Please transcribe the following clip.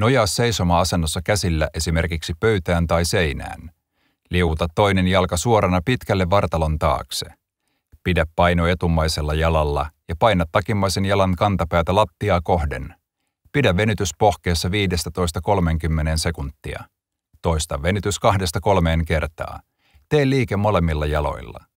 Nojaa seisoma-asennossa käsillä esimerkiksi pöytään tai seinään. Liuuta toinen jalka suorana pitkälle vartalon taakse. Pidä paino etummaisella jalalla ja paina takimmaisen jalan kantapäätä lattiaa kohden. Pidä venytys pohkeessa 15-30 sekuntia. Toista venytys kahdesta kolmeen kertaa. Tee liike molemmilla jaloilla.